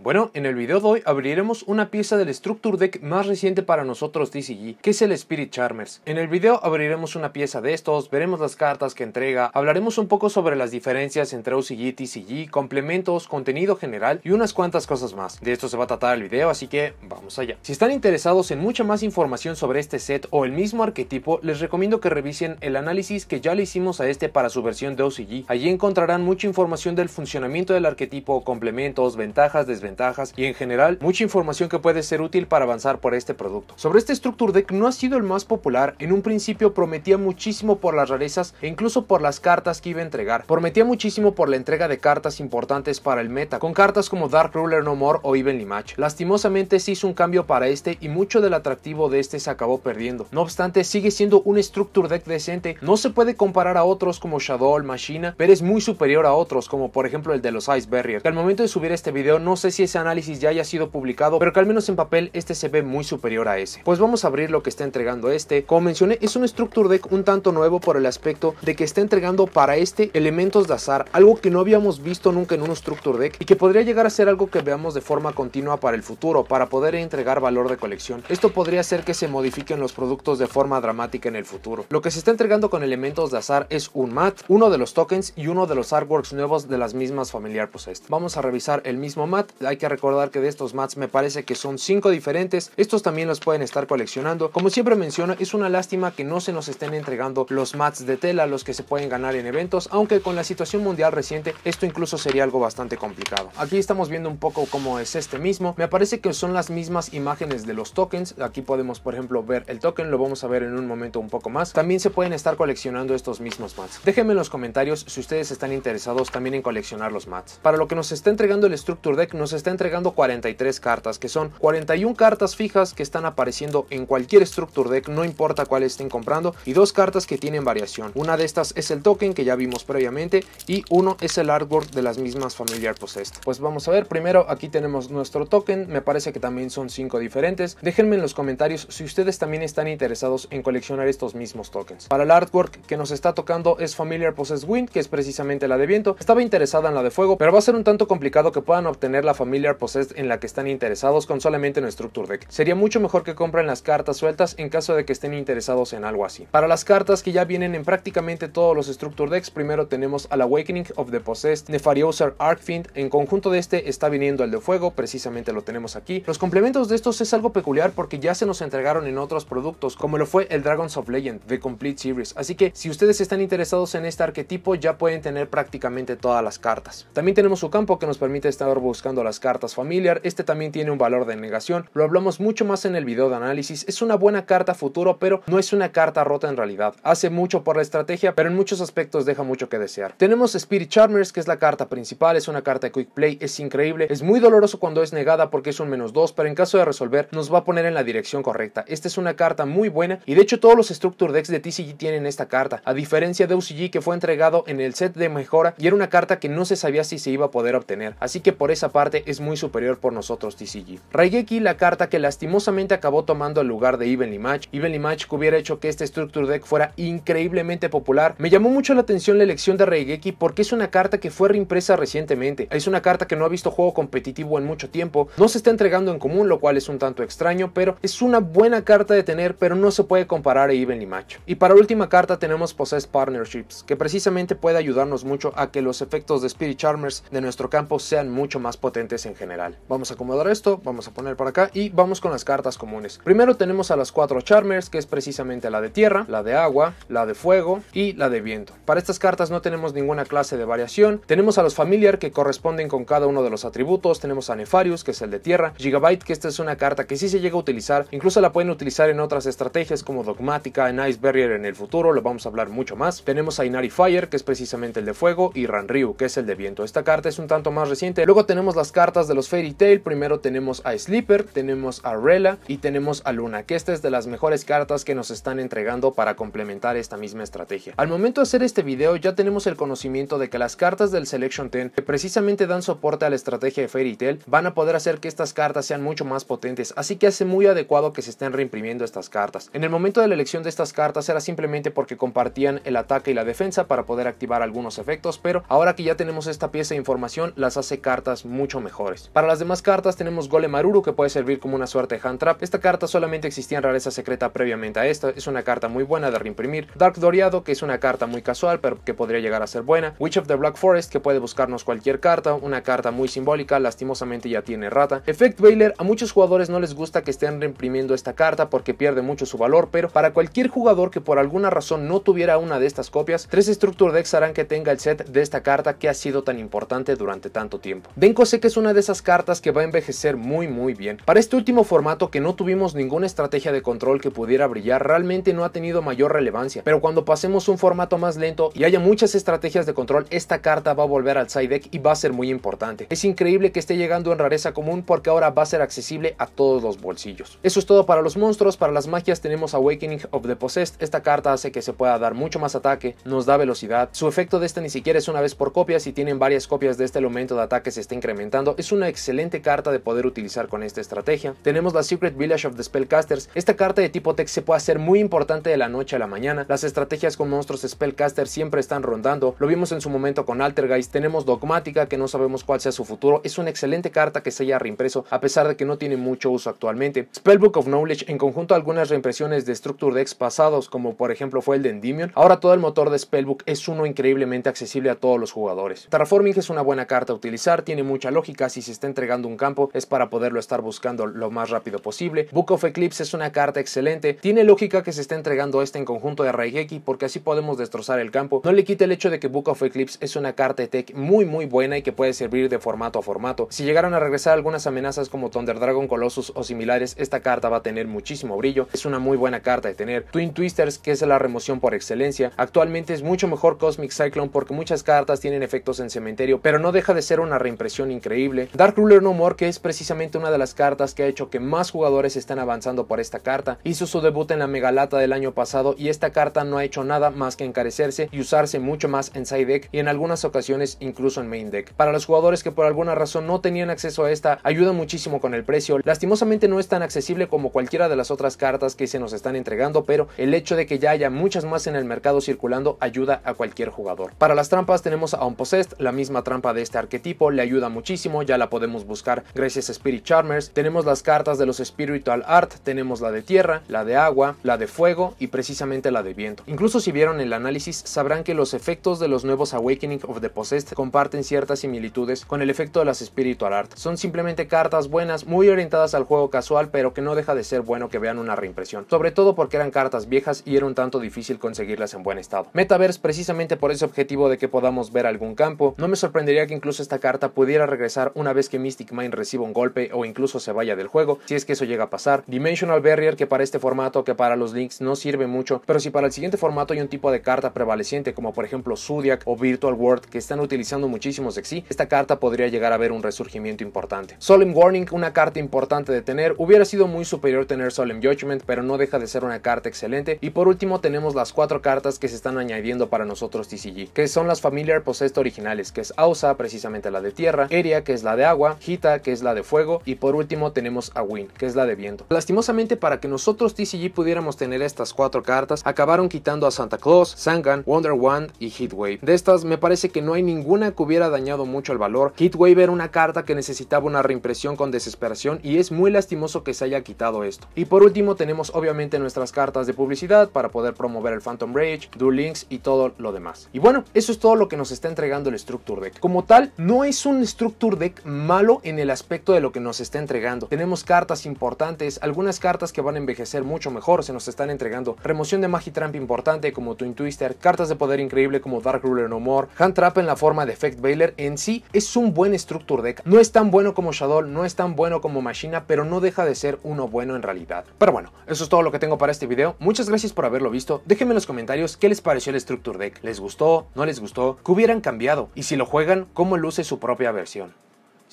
bueno, en el video de hoy abriremos una pieza del Structure Deck más reciente para nosotros DCG, que es el Spirit Charmers. En el video abriremos una pieza de estos, veremos las cartas que entrega, hablaremos un poco sobre las diferencias entre OCG y TCG, complementos, contenido general y unas cuantas cosas más. De esto se va a tratar el video, así que vamos allá. Si están interesados en mucha más información sobre este set o el mismo arquetipo, les recomiendo que revisen el análisis que ya le hicimos a este para su versión de OCG. Allí encontrarán mucha información del funcionamiento del arquetipo, complementos, ventajas, desventajas ventajas y en general mucha información que puede ser útil para avanzar por este producto. Sobre este Structure Deck no ha sido el más popular, en un principio prometía muchísimo por las rarezas e incluso por las cartas que iba a entregar. Prometía muchísimo por la entrega de cartas importantes para el meta, con cartas como Dark Ruler No More o Evenly Match. Lastimosamente se hizo un cambio para este y mucho del atractivo de este se acabó perdiendo. No obstante, sigue siendo un Structure Deck decente, no se puede comparar a otros como Shadow, Machina, pero es muy superior a otros como por ejemplo el de los Ice Barrier, que al momento de subir este video no sé si ese análisis ya haya sido publicado, pero que al menos en papel este se ve muy superior a ese. Pues vamos a abrir lo que está entregando este. Como mencioné, es un Structure Deck un tanto nuevo por el aspecto de que está entregando para este elementos de azar, algo que no habíamos visto nunca en un Structure Deck y que podría llegar a ser algo que veamos de forma continua para el futuro, para poder entregar valor de colección. Esto podría hacer que se modifiquen los productos de forma dramática en el futuro. Lo que se está entregando con elementos de azar es un mat, uno de los tokens y uno de los artworks nuevos de las mismas familiar possessed. Vamos a revisar el mismo mat hay que recordar que de estos mats me parece que son 5 diferentes, estos también los pueden estar coleccionando. Como siempre menciono, es una lástima que no se nos estén entregando los mats de tela, los que se pueden ganar en eventos, aunque con la situación mundial reciente esto incluso sería algo bastante complicado. Aquí estamos viendo un poco cómo es este mismo, me parece que son las mismas imágenes de los tokens, aquí podemos por ejemplo ver el token, lo vamos a ver en un momento un poco más, también se pueden estar coleccionando estos mismos mats. Déjenme en los comentarios si ustedes están interesados también en coleccionar los mats. Para lo que nos está entregando el Structure Deck nos está entregando 43 cartas, que son 41 cartas fijas que están apareciendo en cualquier Structure Deck, no importa cuál estén comprando, y dos cartas que tienen variación. Una de estas es el token que ya vimos previamente y uno es el artwork de las mismas Familiar Possessed. Pues vamos a ver, primero aquí tenemos nuestro token, me parece que también son cinco diferentes. Déjenme en los comentarios si ustedes también están interesados en coleccionar estos mismos tokens. Para el artwork que nos está tocando es Familiar Possessed Wind, que es precisamente la de viento. Estaba interesada en la de fuego, pero va a ser un tanto complicado que puedan obtener la Familiar Possessed en la que están interesados con solamente nuestro structure deck. Sería mucho mejor que compren las cartas sueltas en caso de que estén interesados en algo así. Para las cartas que ya vienen en prácticamente todos los Structure Decks, primero tenemos al Awakening of the Possessed, Nefariouser Arcfiend, en conjunto de este está viniendo el de fuego, precisamente lo tenemos aquí. Los complementos de estos es algo peculiar porque ya se nos entregaron en otros productos, como lo fue el Dragons of Legend, The Complete Series, así que si ustedes están interesados en este arquetipo ya pueden tener prácticamente todas las cartas. También tenemos su campo que nos permite estar buscando las cartas familiar, este también tiene un valor de negación, lo hablamos mucho más en el video de análisis, es una buena carta futuro, pero no es una carta rota en realidad, hace mucho por la estrategia, pero en muchos aspectos deja mucho que desear. Tenemos Spirit Charmers, que es la carta principal, es una carta de Quick Play, es increíble, es muy doloroso cuando es negada porque es un menos 2, pero en caso de resolver nos va a poner en la dirección correcta. Esta es una carta muy buena y de hecho todos los Structure Decks de TCG tienen esta carta, a diferencia de UCG que fue entregado en el set de mejora y era una carta que no se sabía si se iba a poder obtener, así que por esa parte es muy superior por nosotros TCG. Raigeki la carta que lastimosamente acabó tomando el lugar de Evenly Match. Evenly Match que hubiera hecho que este Structure Deck fuera increíblemente popular. Me llamó mucho la atención la elección de Raigeki porque es una carta que fue reimpresa recientemente. Es una carta que no ha visto juego competitivo en mucho tiempo. No se está entregando en común, lo cual es un tanto extraño, pero es una buena carta de tener, pero no se puede comparar a Evenly Match. Y para última carta tenemos Possess Partnerships, que precisamente puede ayudarnos mucho a que los efectos de Spirit Charmers de nuestro campo sean mucho más potentes en general. Vamos a acomodar esto, vamos a poner para acá y vamos con las cartas comunes. Primero tenemos a las cuatro Charmers, que es precisamente la de tierra, la de agua, la de fuego y la de viento. Para estas cartas no tenemos ninguna clase de variación. Tenemos a los Familiar que corresponden con cada uno de los atributos. Tenemos a Nefarius, que es el de tierra, Gigabyte, que esta es una carta que sí se llega a utilizar, incluso la pueden utilizar en otras estrategias como Dogmática, en Ice Barrier en el futuro, lo vamos a hablar mucho más. Tenemos a Inari Fire, que es precisamente el de fuego, y Ranryu, que es el de viento. Esta carta es un tanto más reciente. Luego tenemos las cartas de los Fairy Tail, primero tenemos a Slipper, tenemos a Rela y tenemos a Luna, que esta es de las mejores cartas que nos están entregando para complementar esta misma estrategia. Al momento de hacer este video ya tenemos el conocimiento de que las cartas del Selection 10 que precisamente dan soporte a la estrategia de Fairy Tail van a poder hacer que estas cartas sean mucho más potentes, así que hace muy adecuado que se estén reimprimiendo estas cartas. En el momento de la elección de estas cartas era simplemente porque compartían el ataque y la defensa para poder activar algunos efectos, pero ahora que ya tenemos esta pieza de información las hace cartas mucho más mejores. Para las demás cartas tenemos Golem Aruru que puede servir como una suerte de hand trap. Esta carta solamente existía en rareza secreta previamente a esta, es una carta muy buena de reimprimir. Dark Doriado que es una carta muy casual pero que podría llegar a ser buena. Witch of the Black Forest que puede buscarnos cualquier carta, una carta muy simbólica, lastimosamente ya tiene rata. Effect Veiler a muchos jugadores no les gusta que estén reimprimiendo esta carta porque pierde mucho su valor, pero para cualquier jugador que por alguna razón no tuviera una de estas copias, tres Structure Decks harán que tenga el set de esta carta que ha sido tan importante durante tanto tiempo. Denko sé que es una de esas cartas que va a envejecer muy muy bien. Para este último formato que no tuvimos ninguna estrategia de control que pudiera brillar, realmente no ha tenido mayor relevancia, pero cuando pasemos un formato más lento y haya muchas estrategias de control, esta carta va a volver al side deck y va a ser muy importante. Es increíble que esté llegando en rareza común porque ahora va a ser accesible a todos los bolsillos. Eso es todo para los monstruos, para las magias tenemos Awakening of the Possessed, esta carta hace que se pueda dar mucho más ataque, nos da velocidad, su efecto de esta ni siquiera es una vez por copia, si tienen varias copias de este elemento de ataque se está incrementando es una excelente carta de poder utilizar con esta estrategia. Tenemos la Secret Village of the Spellcasters. Esta carta de tipo Tech se puede hacer muy importante de la noche a la mañana. Las estrategias con monstruos Spellcasters siempre están rondando. Lo vimos en su momento con Altergeist. Tenemos Dogmática, que no sabemos cuál sea su futuro. Es una excelente carta que se haya reimpreso, a pesar de que no tiene mucho uso actualmente. Spellbook of Knowledge, en conjunto a algunas reimpresiones de Structure Decks pasados, como por ejemplo fue el de Endymion. Ahora todo el motor de Spellbook es uno increíblemente accesible a todos los jugadores. Terraforming es una buena carta a utilizar, tiene mucha lógica si se está entregando un campo, es para poderlo estar buscando lo más rápido posible. Book of Eclipse es una carta excelente. Tiene lógica que se esté entregando este en conjunto de Raigeki porque así podemos destrozar el campo. No le quite el hecho de que Book of Eclipse es una carta de tech muy muy buena y que puede servir de formato a formato. Si llegaron a regresar algunas amenazas como Thunder Dragon Colossus o similares, esta carta va a tener muchísimo brillo. Es una muy buena carta de tener. Twin Twisters, que es la remoción por excelencia. Actualmente es mucho mejor Cosmic Cyclone porque muchas cartas tienen efectos en cementerio, pero no deja de ser una reimpresión increíble Dark Ruler No More, que es precisamente una de las cartas que ha hecho que más jugadores estén avanzando por esta carta. Hizo su debut en la Megalata del año pasado y esta carta no ha hecho nada más que encarecerse y usarse mucho más en side deck y en algunas ocasiones incluso en main deck. Para los jugadores que por alguna razón no tenían acceso a esta, ayuda muchísimo con el precio. Lastimosamente no es tan accesible como cualquiera de las otras cartas que se nos están entregando, pero el hecho de que ya haya muchas más en el mercado circulando ayuda a cualquier jugador. Para las trampas tenemos a Unpossessed, la misma trampa de este arquetipo, le ayuda muchísimo ya la podemos buscar gracias a Spirit Charmers. Tenemos las cartas de los Spiritual Art, tenemos la de tierra, la de agua, la de fuego y precisamente la de viento. Incluso si vieron el análisis sabrán que los efectos de los nuevos Awakening of the Possessed comparten ciertas similitudes con el efecto de las Spiritual Art. Son simplemente cartas buenas, muy orientadas al juego casual, pero que no deja de ser bueno que vean una reimpresión, sobre todo porque eran cartas viejas y era un tanto difícil conseguirlas en buen estado. Metaverse precisamente por ese objetivo de que podamos ver algún campo, no me sorprendería que incluso esta carta pudiera regresar una vez que Mystic Mind reciba un golpe o incluso se vaya del juego, si es que eso llega a pasar. Dimensional Barrier que para este formato, que para los links no sirve mucho, pero si para el siguiente formato hay un tipo de carta prevaleciente como por ejemplo Zodiac o Virtual World que están utilizando muchísimos Exi, esta carta podría llegar a ver un resurgimiento importante. Solemn Warning, una carta importante de tener, hubiera sido muy superior tener Solemn Judgment, pero no deja de ser una carta excelente. Y por último tenemos las cuatro cartas que se están añadiendo para nosotros TCG, que son las Familiar Possessed originales, que es Ausa, precisamente la de tierra, Eriac, que es la de agua, Hita, que es la de fuego, y por último tenemos a Win, que es la de viento. Lastimosamente, para que nosotros TCG pudiéramos tener estas cuatro cartas, acabaron quitando a Santa Claus, Sangan, Wonder Wand y Heatwave. De estas, me parece que no hay ninguna que hubiera dañado mucho el valor. Heatwave era una carta que necesitaba una reimpresión con desesperación y es muy lastimoso que se haya quitado esto. Y por último, tenemos obviamente nuestras cartas de publicidad para poder promover el Phantom Rage, Duel Links y todo lo demás. Y bueno, eso es todo lo que nos está entregando el Structure Deck. Como tal, no es un Structure Deck malo en el aspecto de lo que nos está entregando. Tenemos cartas importantes, algunas cartas que van a envejecer mucho mejor, se nos están entregando. Remoción de Magic Tramp importante como Twin Twister, cartas de poder increíble como Dark Ruler No More, Hand Trap en la forma de Effect Bailer. En sí es un buen Structure Deck. No es tan bueno como Shadow, no es tan bueno como Machina, pero no deja de ser uno bueno en realidad. Pero bueno, eso es todo lo que tengo para este video. Muchas gracias por haberlo visto. Déjenme en los comentarios qué les pareció el Structure Deck. ¿Les gustó? ¿No les gustó? ¿Qué hubieran cambiado? Y si lo juegan, ¿cómo luce su propia versión?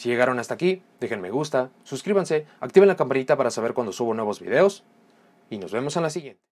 Si llegaron hasta aquí, dejen me gusta, suscríbanse, activen la campanita para saber cuando subo nuevos videos y nos vemos en la siguiente.